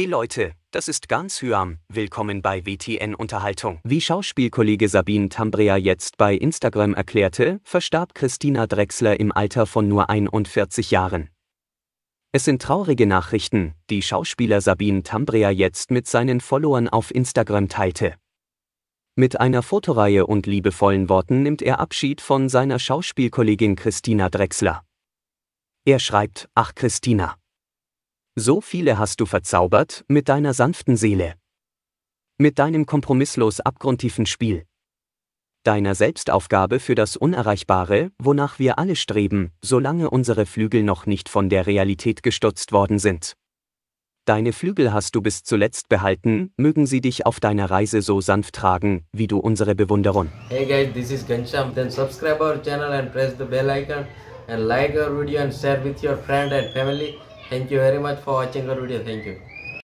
Hey Leute, das ist ganz Hyam. Willkommen bei WTN Unterhaltung. Wie Schauspielkollege Sabine Tambrea jetzt bei Instagram erklärte, verstarb Christina Drexler im Alter von nur 41 Jahren. Es sind traurige Nachrichten, die Schauspieler Sabine Tambrea jetzt mit seinen Followern auf Instagram teilte. Mit einer Fotoreihe und liebevollen Worten nimmt er Abschied von seiner Schauspielkollegin Christina Drexler. Er schreibt, ach Christina, so viele hast du verzaubert, mit deiner sanften Seele. Mit deinem kompromisslos abgrundtiefen Spiel. Deiner Selbstaufgabe für das Unerreichbare, wonach wir alle streben, solange unsere Flügel noch nicht von der Realität gestutzt worden sind. Deine Flügel hast du bis zuletzt behalten, mögen sie dich auf deiner Reise so sanft tragen, wie du unsere Bewunderung. Hey guys, this is Gansham. Then subscribe our channel and press the bell icon and like our video and share with your friend and family. thank you very much for watching our video thank you